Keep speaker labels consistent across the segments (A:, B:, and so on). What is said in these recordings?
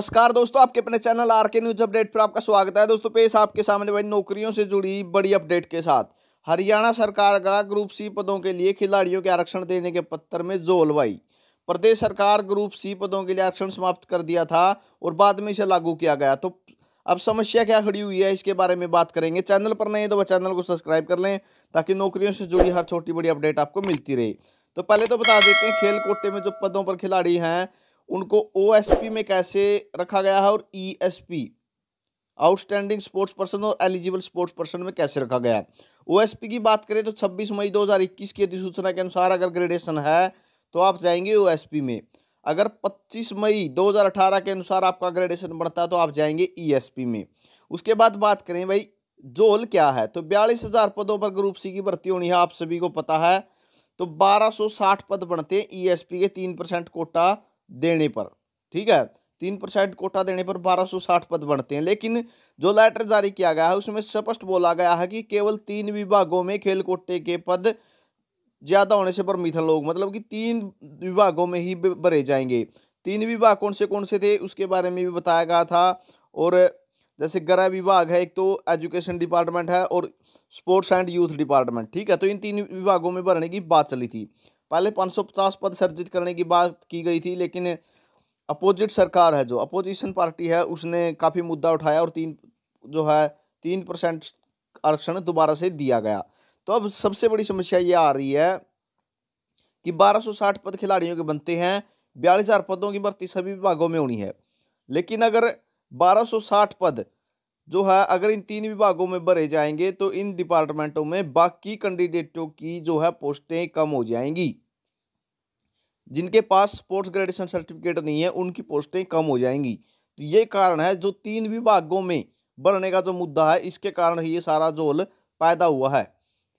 A: नमस्कार दोस्तों आपके अपने channel R K news update पर आपका स्वागत है दोस्तों पेश आपके सामने भाई नौकरियों से जुड़ी बड़ी अपडेट के साथ हरियाणा सरकार का ग्रुप सी पदों के लिए खिलाड़ियों के आरक्षण देने के पत्र में जो हलवाई प्रदेश सरकार ग्रुप सी पदों के लिए आरक्षण समाप्त कर दिया था और बाद में इसे लागू किया गया तो अब समस्या क्या खड़ी हुई है इसके बारे में बात करेंगे चैनल पर नहीं तो वह चैनल को सब्सक्राइब कर लें ताकि नौकरियों से जुड़ी हर छोटी बड़ी अपडेट आपको मिलती रहे तो पहले तो बता देते हैं खेल कोटे में जो पदों पर खिलाड़ी हैं उनको ओ में कैसे रखा गया है और E S P outstanding sports person और एलिजिबल स्पोर्ट्स पर्सन में कैसे रखा गया है ओ की बात करें तो 26 मई 2021 की अधिसूचना के अनुसार अगर ग्रेडेशन है तो आप जाएंगे ओ में अगर 25 मई 2018 के अनुसार आपका ग्रेडेशन बढ़ता है तो आप जाएंगे ई e में उसके बाद बात करें भाई जोल क्या है तो बयालीस हज़ार पदों पर ग्रुप सी की भर्ती होनी है आप सभी को पता है तो 1260 पद बनते हैं ई e के तीन परसेंट कोटा देने पर ठीक है तीन परसेंट कोटा देने पर 1260 पद बढ़ते हैं लेकिन जो लेटर जारी किया गया है उसमें स्पष्ट बोला गया है कि केवल तीन विभागों में खेल कोटे के पद ज़्यादा होने से परमिथन लोग मतलब कि तीन विभागों में ही भरे जाएंगे तीन विभाग कौन से कौन से थे उसके बारे में भी बताया गया था और जैसे गृह विभाग है एक तो एजुकेशन डिपार्टमेंट है और स्पोर्ट्स एंड यूथ डिपार्टमेंट ठीक है तो इन तीन विभागों में भरने की बात चली थी पहले 550 पद सर्जित करने की बात की गई थी लेकिन अपोजिट सरकार है जो अपोजिशन पार्टी है उसने काफ़ी मुद्दा उठाया और तीन जो है तीन परसेंट आरक्षण दोबारा से दिया गया तो अब सबसे बड़ी समस्या ये आ रही है कि 1260 पद खिलाड़ियों के बनते हैं बयालीस हज़ार पदों की भर्ती सभी विभागों में होनी है लेकिन अगर साठ पद जो है अगर इन तीन विभागों में भरे जाएंगे तो इन डिपार्टमेंटों में बाकी कैंडिडेटों की जो है पोस्टें कम हो जाएंगी जिनके पास स्पोर्ट्स ग्रेजुएशन सर्टिफिकेट नहीं है उनकी पोस्टें कम हो जाएंगी तो ये कारण है जो तीन विभागों में भरने का जो मुद्दा है इसके कारण ये सारा जोल पैदा हुआ है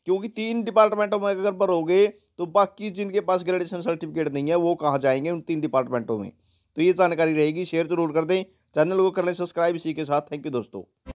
A: क्योंकि तीन डिपार्टमेंटों में अगर भरोगे तो बाकी जिनके पास ग्रेजुएशन सर्टिफिकेट नहीं है वो कहाँ जाएंगे उन तीन डिपार्टमेंटों में तो ये जानकारी रहेगी शेयर जरूर कर दें चैनल को कर लें सब्सक्राइब इसी के साथ थैंक यू दोस्तों